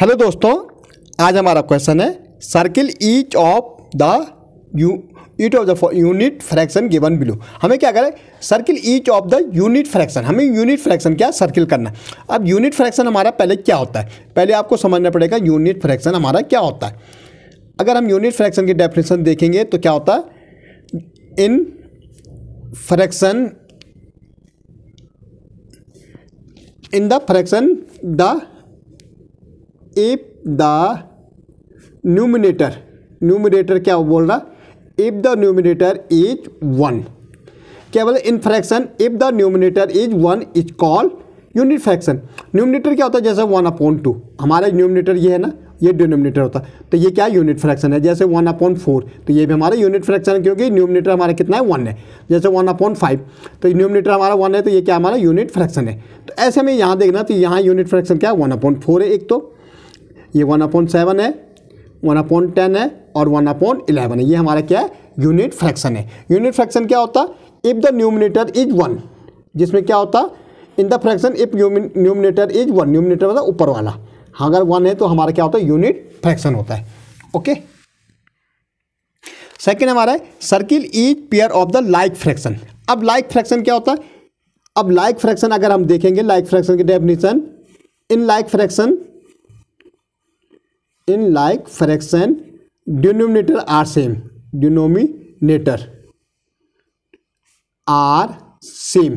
hello दोस्तों आज हमारा क्वेश्चन है circle each of the unit of the unit fraction given below हमें क्या करें circle each of the unit fraction हमें यूनिट फ्रैक्शन क्या सर्किल करना अब यूनिट फ्रैक्शन हमारा पहले क्या होता है पहले आपको समझना पड़ेगा यूनिट फ्रैक्शन हमारा क्या होता है अगर हम यूनिट फ्रैक्शन की डेफिनेशन देखेंगे तो क्या होता है in fraction in the fraction the if the numerator numerator क्या बोल रहा if the numerator is one क्या बोले in fraction if the numerator is one is call unit fraction numerator क्या होता है जैसे वन अपॉइंट टू हमारा न्यूमिनेटर ये है ना ये डिनोमिनेटर होता है तो ये क्या यूनिट फ्रैक्शन है जैसे वन अपॉन फोर तो ये भी हमारा यूनिट फ्रैक्शन है क्योंकि न्यूमिनेटर हमारा कितना है वन है जैसे वन अपॉन फाइव तो न्यूमिनेटर हमारा वन है तो ये क्या हमारा यूनिट फ्रैक्शन है तो ऐसे में यहाँ देखना तो यहाँ यूनिट फ्रैक्शन क्या है वन अपॉन फोर है एक तो ये वन अपॉइंट सेवन है वन अपॉइंट टेन है और वन अपॉइंट इलेवन है ये हमारा क्या है यूनिट फ्रैक्शन है यूनिट फ्रैक्शन क्या होता है if the numerator is one जिसमें क्या होता in the fraction if numerator is one numerator मतलब ऊपर वाला अगर वन है तो हमारा क्या होता है यूनिट फ्रैक्शन होता है ओके सेकेंड हमारा है circle is pair of the like fraction अब लाइक फ्रैक्शन क्या होता है अब लाइक फ्रैक्शन अगर हम देखेंगे लाइक फ्रैक्शन की definition in like fraction in like fraction denominator are same denominator are same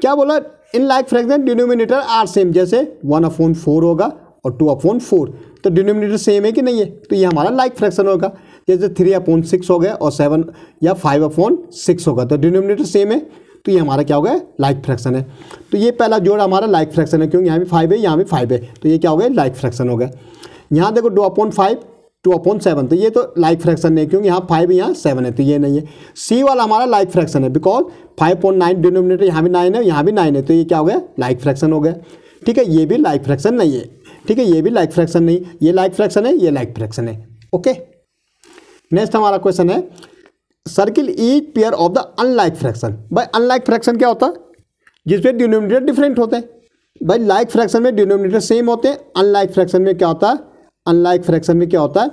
क्या बोला in like fraction denominator are same जैसे वन अपॉन फोर होगा और टू अपॉन फोर तो डिनोमिनेटर सेम है कि नहीं है तो ये हमारा लाइक फ्रैक्शन होगा जैसे थ्री अपॉन सिक्स हो गया और सेवन या फाइव अपॉन सिक्स होगा तो डिनोमिनेटर सेम है तो ये हमारा क्या हो गया लाइक फ्रैक्शन है तो ये पहला जोड़ हमारा लाइक फ्रैक्शन है क्योंकि यहाँ भी फाइव है यहाँ भी फाइव है तो ये क्या हो गया लाइक फ्रैक्शन हो गया यहाँ देखो two upon five two upon seven तो ये तो लाइक फ्रैक्शन नहीं क्योंकि यहाँ फाइव यहाँ सेवन है तो ये नहीं है सी वाला हमारा लाइक फ्रैक्शन है because five point nine denominator यहाँ भी नाइन है यहाँ भी नाइन है तो ये क्या हो गया लाइक फ्रैक्शन हो गया ठीक है ये भी लाइक फ्रैक्शन नहीं है ठीक है ये भी लाइक फ्रैक्शन नहीं ये लाइक फ्रैक्शन है ये लाइक फ्रैक्शन है ओके नेक्स्ट हमारा क्वेश्चन है circle is pair of the unlike fraction भाई अनलाइक फ्रैक्शन क्या होता है जिसमें डिनोमिनेटर डिफरेंट होते हैं भाई लाइक फ्रैक्शन में डिनोमिनेटर सेम होते हैं अनलाइक फ्रैक्शन में क्या होता है अनलाइक फ्रैक्शन में क्या होता है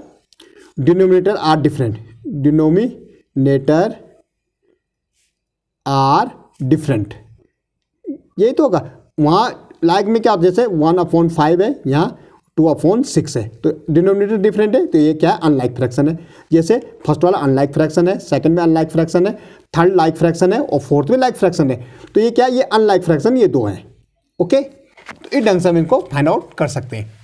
denominator are different denominator are different यही तो होगा वहाँ लाइक में क्या होता जैसे वन अपॉइंट फाइव है यहाँ टू अपॉन सिक्स है तो डिनोमिनेटर डिफरेंट है तो ये क्या है अनलाइक फ्रैक्शन है जैसे फर्स्ट वाला अनलाइक फ्रैक्शन है सेकंड में अनलाइक फ्रैक्शन है थर्ड लाइक फ्रैक्शन है और फोर्थ में लाइक फ्रैक्शन है तो ये क्या ये अनलाइक फ्रैक्शन ये दो हैं ओके तो इस ढंग से हम इनको फाइंड आउट कर सकते हैं